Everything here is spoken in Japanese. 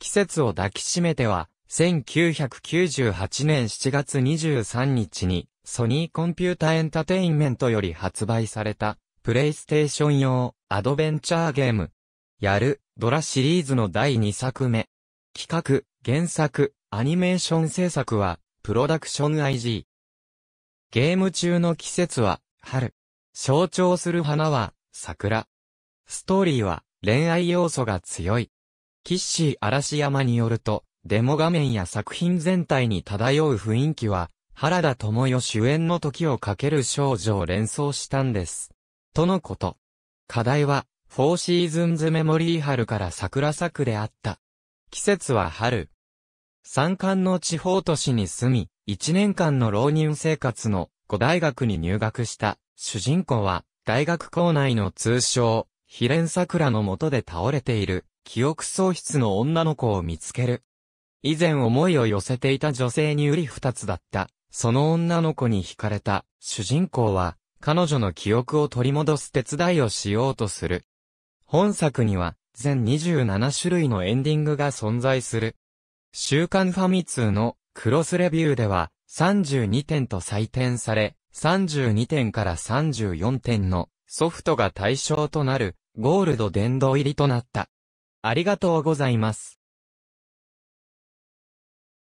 季節を抱きしめては、1998年7月23日に、ソニーコンピュータエンタテインメントより発売された、プレイステーション用アドベンチャーゲーム、やる、ドラシリーズの第2作目。企画、原作、アニメーション制作は、プロダクション IG。ゲーム中の季節は、春。象徴する花は、桜。ストーリーは、恋愛要素が強い。キッシー嵐山によると、デモ画面や作品全体に漂う雰囲気は、原田智代主演の時をかける少女を連想したんです。とのこと。課題は、フォーシーズンズメモリー春から桜咲くであった。季節は春。山間の地方都市に住み、一年間の浪人生活の五大学に入学した主人公は、大学校内の通称、ヒレン桜の下で倒れている記憶喪失の女の子を見つける。以前思いを寄せていた女性に売り二つだった、その女の子に惹かれた、主人公は、彼女の記憶を取り戻す手伝いをしようとする。本作には、全27種類のエンディングが存在する。週刊ファミ通のクロスレビューでは32点と採点され、32点から34点のソフトが対象となるゴールド殿堂入りとなった。ありがとうございます。